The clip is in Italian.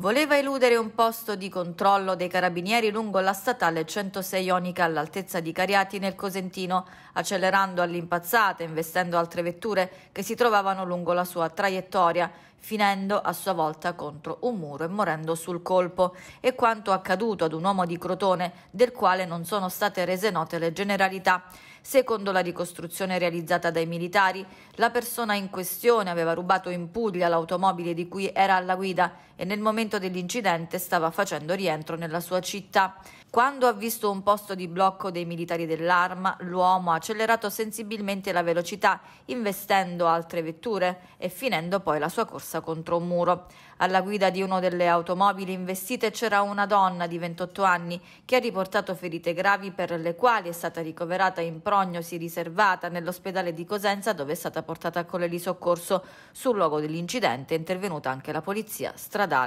Voleva eludere un posto di controllo dei carabinieri lungo la statale 106 Ionica all'altezza di Cariati nel Cosentino, accelerando all'impazzata, investendo altre vetture che si trovavano lungo la sua traiettoria finendo a sua volta contro un muro e morendo sul colpo, e quanto accaduto ad un uomo di Crotone del quale non sono state rese note le generalità. Secondo la ricostruzione realizzata dai militari, la persona in questione aveva rubato in Puglia l'automobile di cui era alla guida e nel momento dell'incidente stava facendo rientro nella sua città. Quando ha visto un posto di blocco dei militari dell'arma, l'uomo ha accelerato sensibilmente la velocità, investendo altre vetture e finendo poi la sua corsa contro un muro. Alla guida di una delle automobili investite c'era una donna di 28 anni che ha riportato ferite gravi per le quali è stata ricoverata in prognosi riservata nell'ospedale di Cosenza dove è stata portata a Colle di Soccorso. Sul luogo dell'incidente è intervenuta anche la polizia stradale.